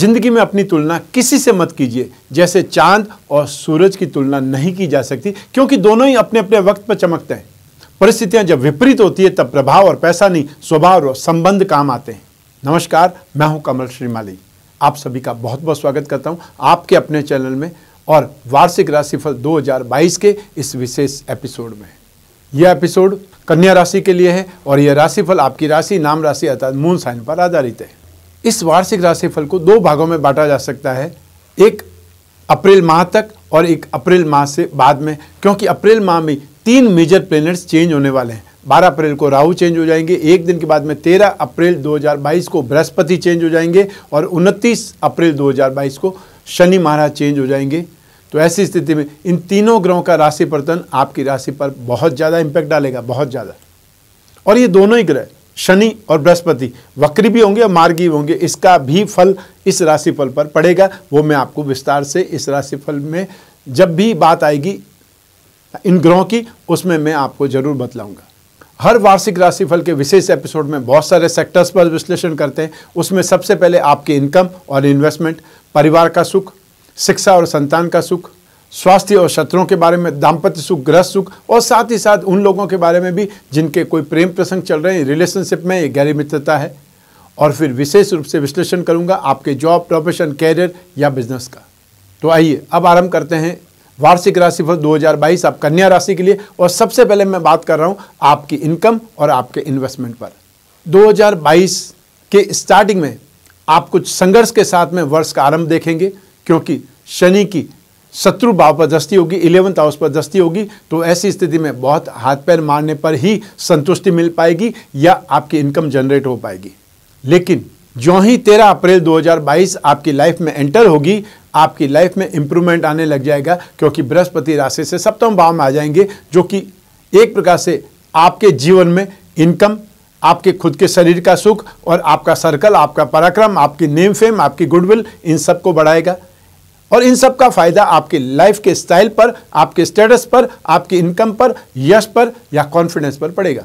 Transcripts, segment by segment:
जिंदगी में अपनी तुलना किसी से मत कीजिए जैसे चांद और सूरज की तुलना नहीं की जा सकती क्योंकि दोनों ही अपने अपने वक्त पर चमकते हैं परिस्थितियां जब विपरीत होती है तब प्रभाव और पैसा नहीं स्वभाव और संबंध काम आते हैं नमस्कार मैं हूं कमल श्रीमाली आप सभी का बहुत बहुत स्वागत करता हूं आपके अपने चैनल में और वार्षिक राशिफल 2022 के इस विशेष एपिसोड में यह एपिसोड कन्या राशि के लिए है और यह राशिफल आपकी राशि नाम राशि अर्थात मून साइन पर आधारित है इस वार्षिक राशिफल को दो भागों में बांटा जा सकता है एक अप्रैल माह तक और एक अप्रैल माह से बाद में क्योंकि अप्रैल माह में तीन मेजर प्लेनेट्स चेंज होने वाले हैं 12 अप्रैल को राहु चेंज हो जाएंगे एक दिन के बाद में 13 अप्रैल 2022 को बृहस्पति चेंज हो जाएंगे और 29 अप्रैल 2022 को शनि महाराज चेंज हो जाएंगे तो ऐसी स्थिति में इन तीनों ग्रहों का राशि परिवर्तन आपकी राशि पर बहुत ज़्यादा इम्पैक्ट डालेगा बहुत ज़्यादा और ये दोनों ही ग्रह शनि और बृहस्पति वक्री भी होंगे और मार्गी भी होंगे इसका भी फल इस राशिफल पर पड़ेगा वो मैं आपको विस्तार से इस राशिफल में जब भी बात आएगी इन ग्रहों की उसमें मैं आपको जरूर बतलाऊंगा हर वार्षिक राशिफल के विशेष एपिसोड में बहुत सारे सेक्टर्स पर विश्लेषण करते हैं उसमें सबसे पहले आपके इनकम और इन्वेस्टमेंट परिवार का सुख शिक्षा और संतान का सुख स्वास्थ्य और शत्रुओं के बारे में दाम्पत्य सुख गृह सुख और साथ ही साथ उन लोगों के बारे में भी जिनके कोई प्रेम प्रसंग चल रहे हैं रिलेशनशिप में ये गहरी मित्रता है और फिर विशेष रूप से विश्लेषण करूंगा आपके जॉब प्रोफेशन कैरियर या बिजनेस का तो आइए अब आरंभ करते हैं वार्षिक राशिफल 2022 आप कन्या राशि के लिए और सबसे पहले मैं बात कर रहा हूं आपकी इनकम और आपके इन्वेस्टमेंट पर 2022 के स्टार्टिंग में आप कुछ संघर्ष के साथ में वर्ष का आरंभ देखेंगे क्योंकि शनि की शत्रु भाव पर दस्ती होगी इलेवंथ हाउस पर दस्ती होगी तो ऐसी स्थिति में बहुत हाथ पैर मारने पर ही संतुष्टि मिल पाएगी या आपकी इनकम जनरेट हो पाएगी लेकिन जो ही तेरह अप्रैल 2022 आपकी लाइफ में एंटर होगी आपकी लाइफ में इंप्रूवमेंट आने लग जाएगा क्योंकि बृहस्पति राशि से सप्तम भाव में आ जाएंगे जो कि एक प्रकार से आपके जीवन में इनकम आपके खुद के शरीर का सुख और आपका सर्कल आपका पराक्रम आपकी नेम फेम आपकी गुडविल इन सबको बढ़ाएगा और इन सब का फ़ायदा आपके लाइफ के स्टाइल पर आपके स्टेटस पर आपकी इनकम पर यश पर या कॉन्फिडेंस पर पड़ेगा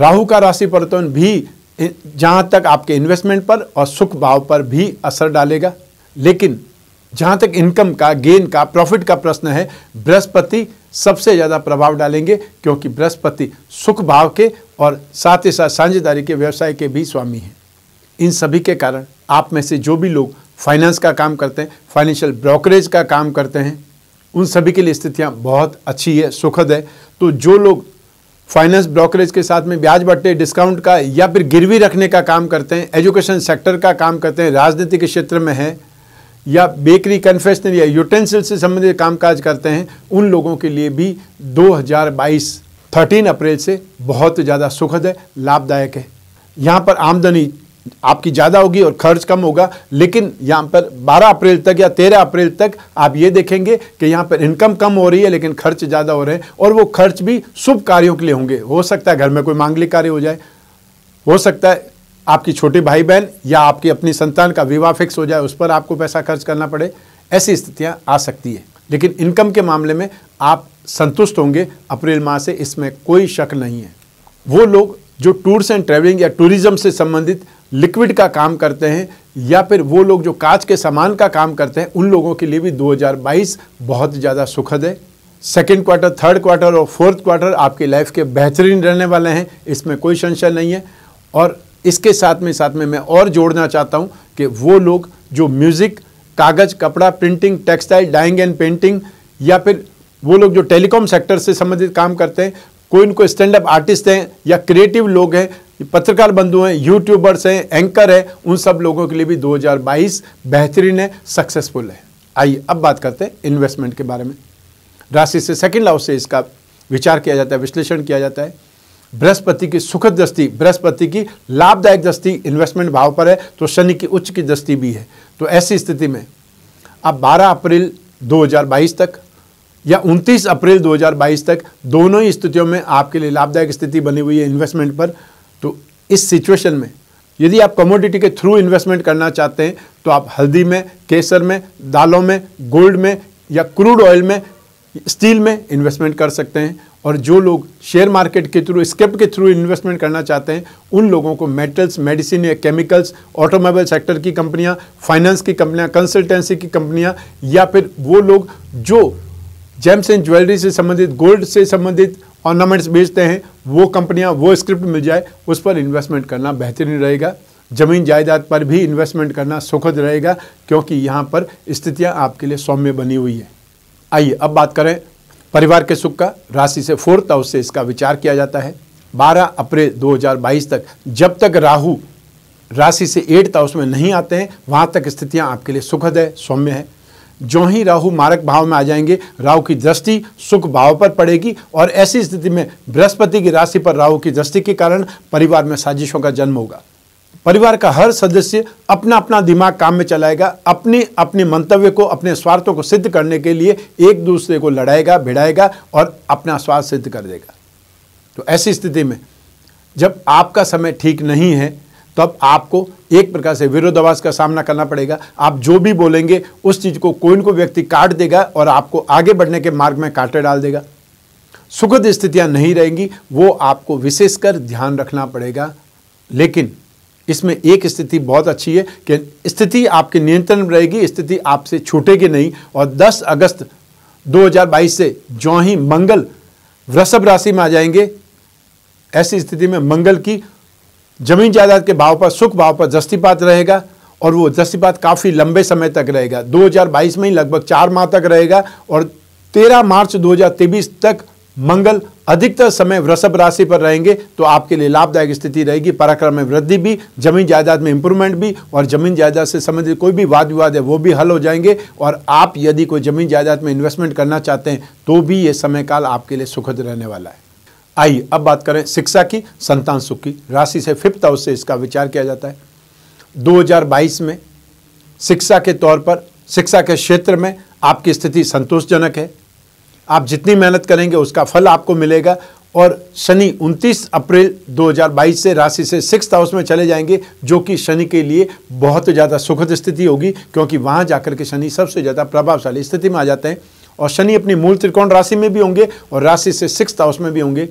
राहु का राशि परिवर्तन भी जहाँ तक आपके इन्वेस्टमेंट पर और सुख भाव पर भी असर डालेगा लेकिन जहाँ तक इनकम का गेन का प्रॉफिट का प्रश्न है बृहस्पति सबसे ज़्यादा प्रभाव डालेंगे क्योंकि बृहस्पति सुख भाव के और साथ ही साथ साझेदारी के व्यवसाय के भी स्वामी हैं इन सभी के कारण आप में से जो भी लोग फाइनेंस का काम करते हैं फाइनेंशियल ब्रोकरेज का काम करते हैं उन सभी के लिए स्थितियाँ बहुत अच्छी है सुखद है तो जो लोग फाइनेंस ब्रोकरेज के साथ में ब्याज बट्टे डिस्काउंट का या फिर गिरवी रखने का काम करते हैं एजुकेशन सेक्टर का काम करते हैं राजनीति के क्षेत्र में है या बेकरी कन्फेशनरी या यूटेंसिल से संबंधित कामकाज करते हैं उन लोगों के लिए भी 2022 13 अप्रैल से बहुत ज़्यादा सुखद है लाभदायक है यहाँ पर आमदनी आपकी ज़्यादा होगी और खर्च कम होगा लेकिन यहाँ पर 12 अप्रैल तक या 13 अप्रैल तक आप ये देखेंगे कि यहाँ पर इनकम कम हो रही है लेकिन खर्च ज़्यादा हो रहे हैं और वो खर्च भी शुभ कार्यों के लिए होंगे हो सकता है घर में कोई मांगलिक कार्य हो जाए हो सकता है आपकी छोटे भाई बहन या आपकी अपनी संतान का विवाह फिक्स हो जाए उस पर आपको पैसा खर्च करना पड़े ऐसी स्थितियाँ आ सकती है लेकिन इनकम के मामले में आप संतुष्ट होंगे अप्रैल माह से इसमें कोई शक नहीं है वो लोग जो टूर्स एंड ट्रैवलिंग या टूरिज्म से संबंधित लिक्विड का काम करते हैं या फिर वो लोग जो कांच के सामान का काम करते हैं उन लोगों के लिए भी 2022 बहुत ज़्यादा सुखद है सेकेंड क्वार्टर थर्ड क्वार्टर और फोर्थ क्वार्टर आपकी लाइफ के बेहतरीन रहने वाले हैं इसमें कोई संशय नहीं है और इसके साथ में साथ में मैं और जोड़ना चाहता हूँ कि वो लोग जो म्यूज़िक कागज़ कपड़ा printing textile dyeing and painting या फिर वो लोग जो टेलीकॉम सेक्टर से संबंधित काम करते हैं कोई इनको स्टैंड अप आर्टिस्ट हैं या क्रिएटिव लोग हैं पत्रकार बंधु हैं यूट्यूबर्स हैं एंकर हैं उन सब लोगों के लिए भी 2022 बेहतरीन है सक्सेसफुल है आइए अब बात करते हैं इन्वेस्टमेंट के बारे में राशि से सेकंड हाउस से इसका विचार किया जाता है विश्लेषण किया जाता है बृहस्पति की सुखद दृष्टि बृहस्पति की लाभदायक दृष्टि इन्वेस्टमेंट भाव पर है तो शनि की उच्च की दृष्टि भी है तो ऐसी स्थिति में अब 12 अप्रैल 2022 तक या 29 अप्रैल 2022 तक दोनों ही स्थितियों में आपके लिए लाभदायक स्थिति बनी हुई है इन्वेस्टमेंट पर तो इस सिचुएशन में यदि आप कमोडिटी के थ्रू इन्वेस्टमेंट करना चाहते हैं तो आप हल्दी में केसर में दालों में गोल्ड में या क्रूड ऑयल में स्टील में इन्वेस्टमेंट कर सकते हैं और जो लोग शेयर मार्केट के थ्रू स्केप के थ्रू इन्वेस्टमेंट करना चाहते हैं उन लोगों को मेटल्स मेडिसिन या केमिकल्स ऑटोमोबाइल सेक्टर की कंपनियां फाइनेंस की कंपनियां कंसल्टेंसी की कंपनियां या फिर वो लोग जो जेम्स एंड ज्वेलरी से संबंधित गोल्ड से संबंधित ऑर्नामेंट्स बेचते हैं वो कंपनियां वो स्क्रिप्ट मिल जाए उस पर इन्वेस्टमेंट करना बेहतरीन रहेगा ज़मीन जायदाद पर भी इन्वेस्टमेंट करना सुखद रहेगा क्योंकि यहाँ पर स्थितियाँ आपके लिए सौम्य बनी हुई है आइए अब बात करें परिवार के सुख का राशि से फोर्थ हाउस से इसका विचार किया जाता है 12 अप्रैल 2022 तक जब तक राहु राशि से एट्थ हाउस में नहीं आते हैं वहाँ तक स्थितियाँ आपके लिए सुखद है सौम्य है जो ही राहु मारक भाव में आ जाएंगे राहु की दृष्टि सुख भाव पर पड़ेगी और ऐसी स्थिति में बृहस्पति की राशि पर राहु की दृष्टि के कारण परिवार में साजिशों का जन्म होगा परिवार का हर सदस्य अपना अपना दिमाग काम में चलाएगा अपने अपने मंतव्य को अपने स्वार्थों को सिद्ध करने के लिए एक दूसरे को लड़ाएगा भिड़ाएगा और अपना स्वार्थ सिद्ध कर देगा तो ऐसी स्थिति में जब आपका समय ठीक नहीं है तब आपको एक प्रकार से विरोधाभास का सामना करना पड़ेगा आप जो भी बोलेंगे उस चीज़ को कोई न कोई व्यक्ति काट देगा और आपको आगे बढ़ने के मार्ग में काटे डाल देगा सुखद स्थितियां नहीं रहेंगी वो आपको विशेषकर ध्यान रखना पड़ेगा लेकिन इसमें एक स्थिति बहुत अच्छी है कि स्थिति आपके नियंत्रण में रहेगी स्थिति आपसे छूटेगी नहीं और 10 अगस्त 2022 से जो ही मंगल वृषभ राशि में आ जाएंगे ऐसी स्थिति में मंगल की जमीन जायदाद के भाव पर सुख भाव पर दस्तीपात रहेगा और वो दस्तीपात काफ़ी लंबे समय तक रहेगा 2022 में ही लगभग चार माह तक रहेगा और 13 मार्च 2023 तक मंगल अधिकतर समय वृषभ राशि पर रहेंगे तो आपके लिए लाभदायक स्थिति रहेगी पराक्रम में वृद्धि भी जमीन जायदाद में इंप्रूवमेंट भी और जमीन जायदाद से संबंधित कोई भी वाद विवाद है वो भी हल हो जाएंगे और आप यदि कोई जमीन जायदाद में इन्वेस्टमेंट करना चाहते हैं तो भी ये समय काल आपके लिए सुखद रहने वाला है आइए अब बात करें शिक्षा की संतान सुख की राशि से फिफ्थ हाउस से इसका विचार किया जाता है 2022 में शिक्षा के तौर पर शिक्षा के क्षेत्र में आपकी स्थिति संतोषजनक है आप जितनी मेहनत करेंगे उसका फल आपको मिलेगा और शनि 29 अप्रैल 2022 से राशि से सिक्स हाउस में चले जाएंगे जो कि शनि के लिए बहुत ज़्यादा सुखद स्थिति होगी क्योंकि वहाँ जाकर के शनि सबसे ज़्यादा प्रभावशाली स्थिति में आ जाते हैं और शनि अपनी मूल त्रिकोण राशि में भी होंगे और राशि से सिक्स हाउस में भी होंगे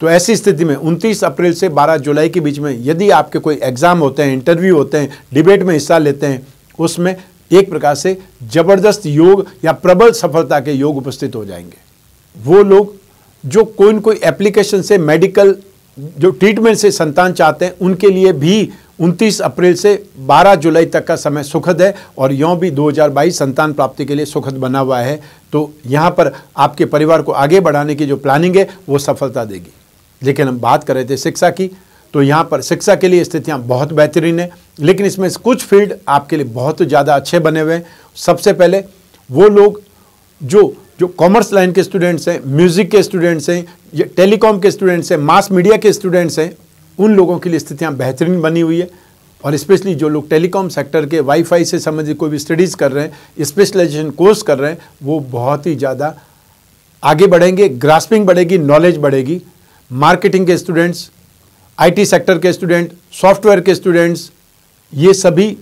तो ऐसी स्थिति में उनतीस अप्रैल से बारह जुलाई के बीच में यदि आपके कोई एग्ज़ाम होते हैं इंटरव्यू होते हैं डिबेट में हिस्सा लेते हैं उसमें एक प्रकार से जबरदस्त योग या प्रबल सफलता के योग उपस्थित हो जाएंगे वो लोग जो कोई न कोई एप्लीकेशन से मेडिकल जो ट्रीटमेंट से संतान चाहते हैं उनके लिए भी उनतीस अप्रैल से 12 जुलाई तक का समय सुखद है और यों भी 2022 संतान प्राप्ति के लिए सुखद बना हुआ है तो यहाँ पर आपके परिवार को आगे बढ़ाने की जो प्लानिंग है वो सफलता देगी लेकिन हम बात कर रहे थे शिक्षा की तो यहाँ पर शिक्षा के लिए स्थितियाँ बहुत बेहतरीन है लेकिन इसमें कुछ फील्ड आपके लिए बहुत ज़्यादा अच्छे बने हुए हैं सबसे पहले वो लोग जो जो कॉमर्स लाइन के स्टूडेंट्स हैं म्यूज़िक के स्टूडेंट्स हैं टेलीकॉम के स्टूडेंट्स हैं मास मीडिया के स्टूडेंट्स हैं उन लोगों के लिए स्थितियाँ बेहतरीन बनी हुई है और स्पेशली जो लोग टेलीकॉम सेक्टर के वाईफाई से संबंधित कोई भी स्टडीज़ कर रहे हैं स्पेशलाइजेशन कोर्स कर रहे हैं वो बहुत ही ज़्यादा आगे बढ़ेंगे ग्रास्पिंग बढ़ेगी नॉलेज बढ़ेगी मार्केटिंग के स्टूडेंट्स आईटी सेक्टर के स्टूडेंट सॉफ्टवेयर के स्टूडेंट्स ये सभी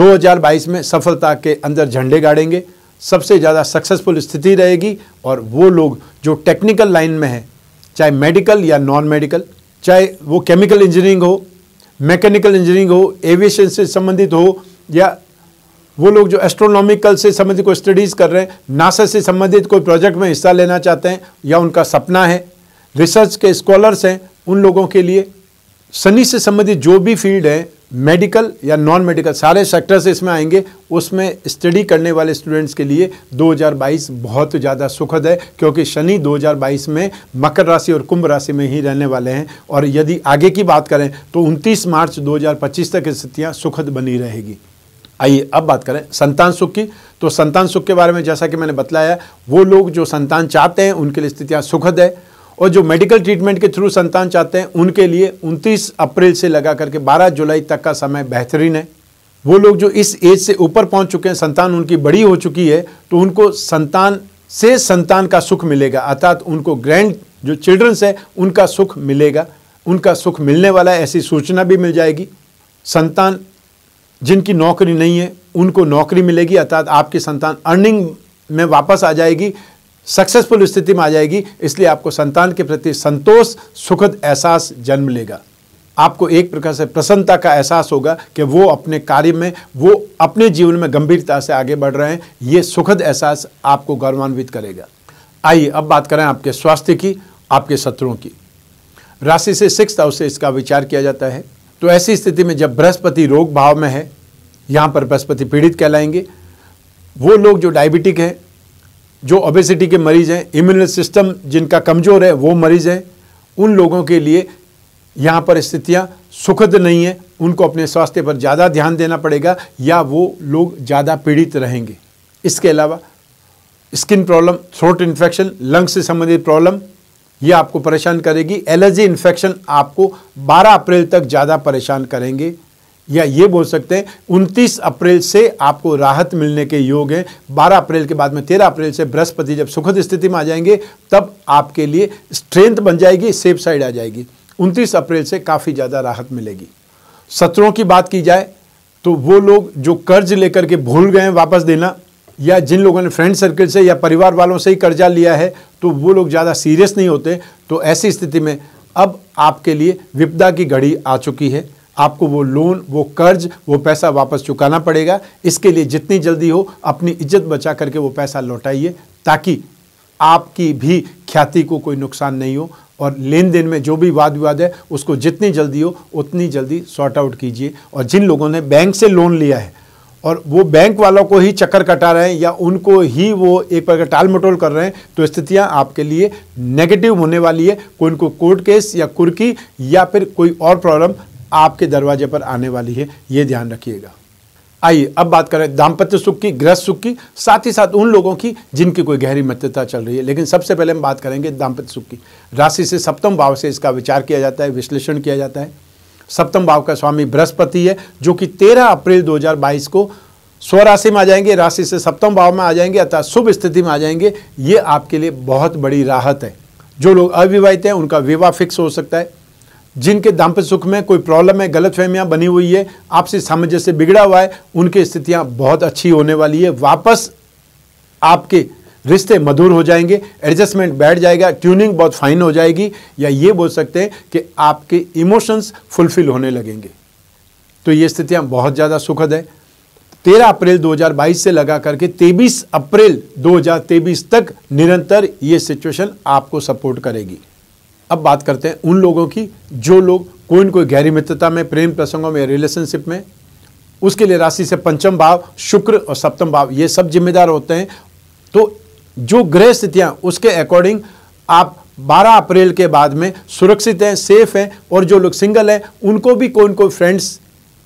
2022 में सफलता के अंदर झंडे गाड़ेंगे सबसे ज़्यादा सक्सेसफुल स्थिति रहेगी और वो लोग जो टेक्निकल लाइन में हैं चाहे मेडिकल या नॉन मेडिकल चाहे वो केमिकल इंजीनियरिंग हो मैकेनिकल इंजीनियरिंग हो एविएशन से संबंधित हो या वो लोग जो एस्ट्रोनॉमिकल से संबंधित कोई स्टडीज़ कर रहे हैं नासा से संबंधित कोई प्रोजेक्ट में हिस्सा लेना चाहते हैं या उनका सपना है रिसर्च के स्कॉलर्स हैं उन लोगों के लिए सनी से संबंधित जो भी फील्ड है मेडिकल या नॉन मेडिकल सारे सेक्टर्स इसमें आएंगे उसमें स्टडी करने वाले स्टूडेंट्स के लिए 2022 बहुत ज़्यादा सुखद है क्योंकि शनि 2022 में मकर राशि और कुंभ राशि में ही रहने वाले हैं और यदि आगे की बात करें तो 29 मार्च 2025 तक स्थितियाँ सुखद बनी रहेगी आइए अब बात करें संतान सुख की तो संतान सुख के बारे में जैसा कि मैंने बतलाया वो लोग जो संतान चाहते हैं उनके लिए स्थितियाँ सुखद है और जो मेडिकल ट्रीटमेंट के थ्रू संतान चाहते हैं उनके लिए 29 अप्रैल से लगा करके 12 जुलाई तक का समय बेहतरीन है वो लोग जो इस एज से ऊपर पहुंच चुके हैं संतान उनकी बड़ी हो चुकी है तो उनको संतान से संतान का सुख मिलेगा अर्थात उनको ग्रैंड जो चिल्ड्रंस है उनका सुख मिलेगा उनका सुख मिलने वाला है ऐसी सूचना भी मिल जाएगी संतान जिनकी नौकरी नहीं है उनको नौकरी मिलेगी अर्थात आपकी संतान अर्निंग में वापस आ जाएगी सक्सेसफुल स्थिति में आ जाएगी इसलिए आपको संतान के प्रति संतोष सुखद एहसास जन्म लेगा आपको एक प्रकार से प्रसन्नता का एहसास होगा कि वो अपने कार्य में वो अपने जीवन में गंभीरता से आगे बढ़ रहे हैं ये सुखद एहसास आपको गौरवान्वित करेगा आइए अब बात करें आपके स्वास्थ्य की आपके शत्रुओं की राशि से सिक्स हाउस से इसका विचार किया जाता है तो ऐसी स्थिति में जब बृहस्पति रोग भाव में है यहाँ पर बृहस्पति पीड़ित कहलाएंगे वो लोग जो डायबिटिक हैं जो ओबेसिटी के मरीज़ हैं इम्यून सिस्टम जिनका कमज़ोर है वो मरीज़ हैं उन लोगों के लिए यहाँ पर स्थितियाँ सुखद नहीं हैं उनको अपने स्वास्थ्य पर ज़्यादा ध्यान देना पड़ेगा या वो लोग ज़्यादा पीड़ित रहेंगे इसके अलावा skin problem throat infection lungs से संबंधित प्रॉब्लम ये आपको परेशान करेगी एलर्जी इन्फेक्शन आपको 12 अप्रैल तक ज़्यादा परेशान करेंगे या ये बोल सकते हैं 29 अप्रैल से आपको राहत मिलने के योग हैं 12 अप्रैल के बाद में 13 अप्रैल से बृहस्पति जब सुखद स्थिति में आ जाएंगे तब आपके लिए स्ट्रेंथ बन जाएगी सेफ साइड आ जाएगी 29 अप्रैल से काफ़ी ज़्यादा राहत मिलेगी सत्रों की बात की जाए तो वो लोग जो कर्ज लेकर के भूल गए हैं वापस देना या जिन लोगों ने फ्रेंड सर्कल से या परिवार वालों से ही कर्जा लिया है तो वो लोग ज़्यादा सीरियस नहीं होते तो ऐसी स्थिति में अब आपके लिए विपदा की घड़ी आ चुकी है आपको वो लोन वो कर्ज वो पैसा वापस चुकाना पड़ेगा इसके लिए जितनी जल्दी हो अपनी इज्जत बचा करके वो पैसा लौटाइए ताकि आपकी भी ख्याति को कोई नुकसान नहीं हो और लेन देन में जो भी वाद विवाद है उसको जितनी जल्दी हो उतनी जल्दी सॉर्ट आउट कीजिए और जिन लोगों ने बैंक से लोन लिया है और वो बैंक वालों को ही चक्कर कटा रहे हैं या उनको ही वो एक प्रकार टाल मटोल कर रहे हैं तो स्थितियां आपके लिए नेगेटिव होने वाली है कोई उनको कोर्ट केस या कुर्की या फिर कोई और प्रॉब्लम आपके दरवाजे पर आने वाली है ये ध्यान रखिएगा आइए अब बात करें दाम्पत्य सुख की गृह सुख की साथ ही साथ उन लोगों की जिनकी कोई गहरी मित्रता चल रही है लेकिन सबसे पहले हम बात करेंगे दाम्पत्य सुख की राशि से सप्तम भाव से इसका विचार किया जाता है विश्लेषण किया जाता है सप्तम भाव का स्वामी बृहस्पति है जो कि 13 अप्रैल 2022 को स्वराशि में आ जाएंगे राशि से सप्तम भाव में आ जाएंगे अतः शुभ स्थिति में आ जाएंगे ये आपके लिए बहुत बड़ी राहत है जो लोग अविवाहित हैं उनका विवाह फिक्स हो सकता है जिनके दाम्पत्य सुख में कोई प्रॉब्लम है गलत फहमियाँ बनी हुई है आपसी सामंजस्य बिगड़ा हुआ है उनकी स्थितियाँ बहुत अच्छी होने वाली है वापस आपके रिश्ते मधुर हो जाएंगे एडजस्टमेंट बैठ जाएगा ट्यूनिंग बहुत फाइन हो जाएगी या ये बोल सकते हैं कि आपके इमोशंस फुलफिल होने लगेंगे तो ये स्थितियाँ बहुत ज़्यादा सुखद है तेरह अप्रैल 2022 से लगा करके तेईस अप्रैल 2023 तक निरंतर ये सिचुएशन आपको सपोर्ट करेगी अब बात करते हैं उन लोगों की जो लोग कोई न कोई गहरी मित्रता में प्रेम प्रसंगों में रिलेशनशिप में उसके लिए राशि से पंचम भाव शुक्र और सप्तम भाव ये सब जिम्मेदार होते हैं तो जो ग्रह स्थितियाँ उसके अकॉर्डिंग आप 12 अप्रैल के बाद में सुरक्षित हैं सेफ हैं और जो लोग सिंगल हैं उनको भी कोई न कोई फ्रेंड्स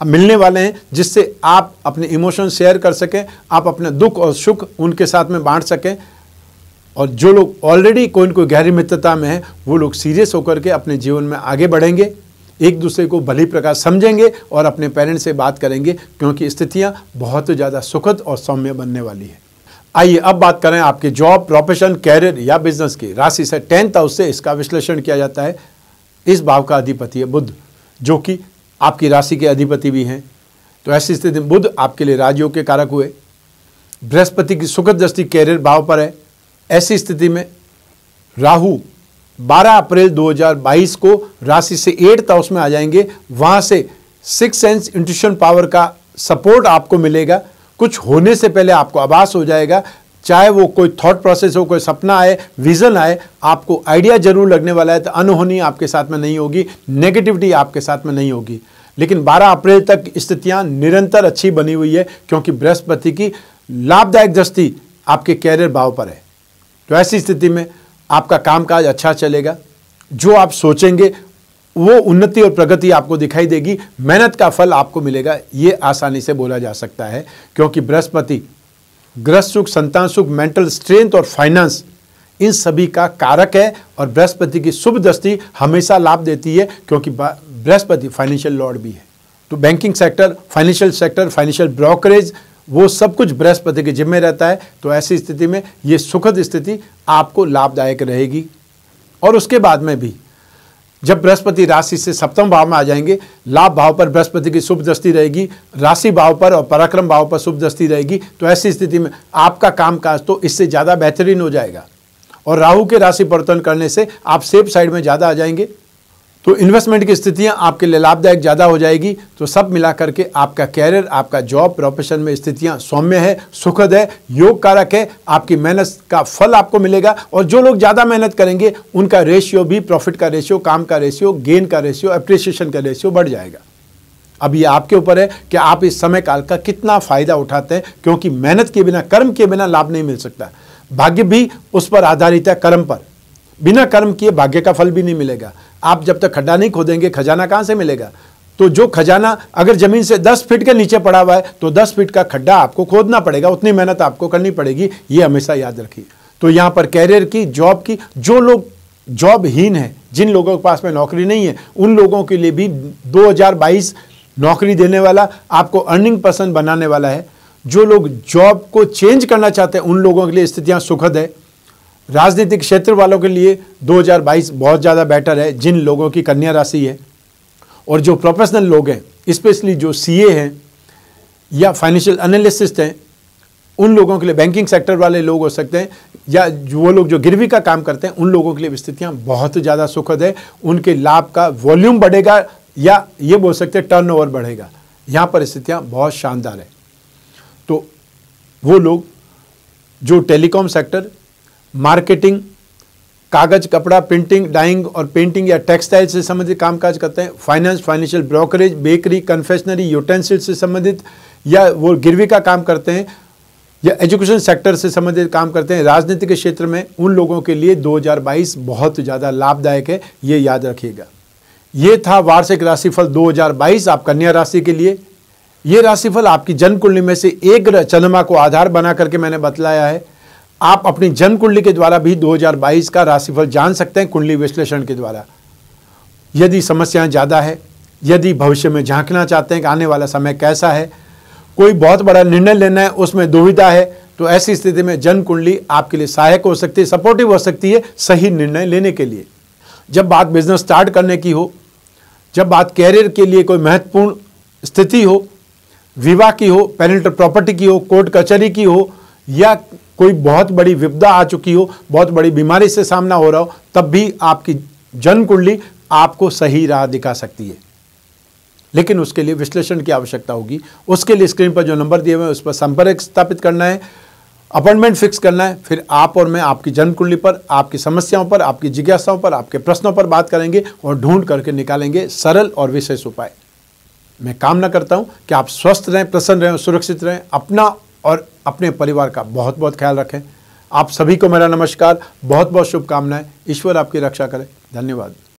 मिलने वाले हैं जिससे आप अपने इमोशन शेयर कर सकें आप अपने दुख और सुख उनके साथ में बांट सकें और जो लोग ऑलरेडी कोई न कोई गहरी मित्रता में हैं वो लोग सीरियस होकर के अपने जीवन में आगे बढ़ेंगे एक दूसरे को भली प्रकार समझेंगे और अपने पेरेंट्स से बात करेंगे क्योंकि स्थितियाँ बहुत ज़्यादा सुखद और सौम्य बनने वाली है आइए अब बात करें आपके जॉब प्रोफेशन कैरियर या बिजनेस की राशि से टेंथ हाउस से इसका विश्लेषण किया जाता है इस भाव का अधिपति है बुद्ध जो कि आपकी राशि के अधिपति भी हैं तो ऐसी स्थिति में बुद्ध आपके लिए राजयोग के कारक हुए बृहस्पति की सुखद दृष्टि कैरियर भाव पर है ऐसी स्थिति में राहु 12 अप्रैल 2022 को राशि से एट हाउस में आ जाएंगे वहां से सिक्स सेंस इंट्यूशन पावर का सपोर्ट आपको मिलेगा कुछ होने से पहले आपको आभास हो जाएगा चाहे वो कोई थॉट प्रोसेस हो कोई सपना आए विजन आए आपको आइडिया जरूर लगने वाला है तो अनहोनी आपके साथ में नहीं होगी नेगेटिविटी आपके साथ में नहीं होगी लेकिन 12 अप्रैल तक स्थितियां निरंतर अच्छी बनी हुई है क्योंकि बृहस्पति की लाभदायक दृष्टि आपके कैरियर भाव पर है तो ऐसी स्थिति में आपका कामकाज अच्छा चलेगा जो आप सोचेंगे वो उन्नति और प्रगति आपको दिखाई देगी मेहनत का फल आपको मिलेगा ये आसानी से बोला जा सकता है क्योंकि बृहस्पति ग्रह सुख संतान सुख मेंटल स्ट्रेंथ और फाइनेंस इन सभी का कारक है और बृहस्पति की शुभ दृष्टि हमेशा लाभ देती है क्योंकि बृहस्पति फाइनेंशियल लॉर्ड भी है तो banking sector financial sector financial brokerage वो सब कुछ बृहस्पति के जिम्मे रहता है तो ऐसी स्थिति में ये सुखद स्थिति आपको लाभदायक रहेगी और उसके बाद में भी जब बृहस्पति राशि से सप्तम भाव में आ जाएंगे लाभ भाव पर बृहस्पति की शुभ दृष्टि रहेगी राशि भाव पर और पराक्रम भाव पर शुभ दृष्टि रहेगी तो ऐसी स्थिति में आपका कामकाज तो इससे ज़्यादा बेहतरीन हो जाएगा और राहु के राशि परिवर्तन करने से आप सेफ साइड में ज़्यादा आ जाएंगे तो इन्वेस्टमेंट की स्थितियां आपके लिए लाभदायक ज़्यादा हो जाएगी तो सब मिला करके आपका कैरियर आपका जॉब प्रोफेशन में स्थितियां सौम्य है सुखद है योग कारक है आपकी मेहनत का फल आपको मिलेगा और जो लोग ज़्यादा मेहनत करेंगे उनका रेशियो भी प्रॉफिट का रेशियो काम का रेशियो गेन का रेशियो अप्रिसिएशन का रेशियो बढ़ जाएगा अब ये आपके ऊपर है कि आप इस समय काल का कितना फ़ायदा उठाते हैं क्योंकि मेहनत के बिना कर्म के बिना लाभ नहीं मिल सकता भाग्य भी उस पर आधारित है कर्म पर बिना कर्म किए भाग्य का फल भी नहीं मिलेगा आप जब तक खड्डा नहीं खोदेंगे खजाना कहाँ से मिलेगा तो जो खजाना अगर जमीन से 10 फीट के नीचे पड़ा हुआ है तो 10 फीट का खड्डा आपको खोदना पड़ेगा उतनी मेहनत आपको करनी पड़ेगी ये हमेशा याद रखिए तो यहाँ पर कैरियर की जॉब की जो लोग जॉबहीन है जिन लोगों के पास में नौकरी नहीं है उन लोगों के लिए भी 2022 नौकरी देने वाला आपको अर्निंग पर्सन बनाने वाला है जो लोग जॉब को चेंज करना चाहते हैं उन लोगों के लिए स्थितियाँ सुखद है राजनीतिक क्षेत्र वालों के लिए 2022 बहुत ज़्यादा बेटर है जिन लोगों की कन्या राशि है और जो प्रोफेशनल लोग हैं स्पेशली जो सीए हैं या फाइनेंशियल एनालिसिस्ट हैं उन लोगों के लिए बैंकिंग सेक्टर वाले लोग हो सकते हैं या वो लोग जो गिरवी का काम करते हैं उन लोगों के लिए स्थितियाँ बहुत ज़्यादा सुखद है उनके लाभ का वॉल्यूम बढ़ेगा या ये बोल सकते हैं टर्न बढ़ेगा यहाँ पर स्थितियाँ बहुत शानदार है तो वो लोग जो टेलीकॉम सेक्टर मार्केटिंग कागज कपड़ा प्रिंटिंग डाइंग और पेंटिंग या टेक्सटाइल से संबंधित कामकाज करते हैं finance financial brokerage bakery confectionery utensil से संबंधित या वो गिरवी का काम करते हैं या एजुकेशन सेक्टर से संबंधित काम करते हैं राजनीति के क्षेत्र में उन लोगों के लिए 2022 बहुत ज़्यादा लाभदायक है ये याद रखिएगा ये था वार्षिक राशिफल दो आप कन्या राशि के लिए ये राशिफल आपकी जन्म कुंडली में से एक चंद्रमा को आधार बना करके मैंने बतलाया है आप अपनी जन्म कुंडली के द्वारा भी 2022 का राशिफल जान सकते हैं कुंडली विश्लेषण के द्वारा यदि समस्याएं ज़्यादा है यदि भविष्य में झांकना चाहते हैं कि आने वाला समय कैसा है कोई बहुत बड़ा निर्णय लेना है उसमें दुविधा है तो ऐसी स्थिति में जन्म कुंडली आपके लिए सहायक हो सकती है सपोर्टिव हो सकती है सही निर्णय लेने के लिए जब बात बिजनेस स्टार्ट करने की हो जब बात कैरियर के लिए कोई महत्वपूर्ण स्थिति हो विवाह की हो पेरेंटल प्रॉपर्टी की हो कोर्ट कचहरी की हो या कोई बहुत बड़ी विपदा आ चुकी हो बहुत बड़ी बीमारी से सामना हो रहा हो तब भी आपकी जन्म कुंडली आपको सही राह दिखा सकती है लेकिन उसके लिए विश्लेषण की आवश्यकता होगी उसके लिए स्क्रीन पर जो नंबर दिए हुए हैं उस पर संपर्क स्थापित करना है अपॉइंटमेंट फिक्स करना है फिर आप और मैं आपकी जन्म कुंडली पर आपकी समस्याओं पर आपकी जिज्ञासाओं पर आपके प्रश्नों पर बात करेंगे और ढूंढ करके निकालेंगे सरल और विशेष उपाय मैं कामना करता हूं कि आप स्वस्थ रहें प्रसन्न रहें सुरक्षित रहें अपना और अपने परिवार का बहुत बहुत ख्याल रखें आप सभी को मेरा नमस्कार बहुत बहुत शुभकामनाएं ईश्वर आपकी रक्षा करें धन्यवाद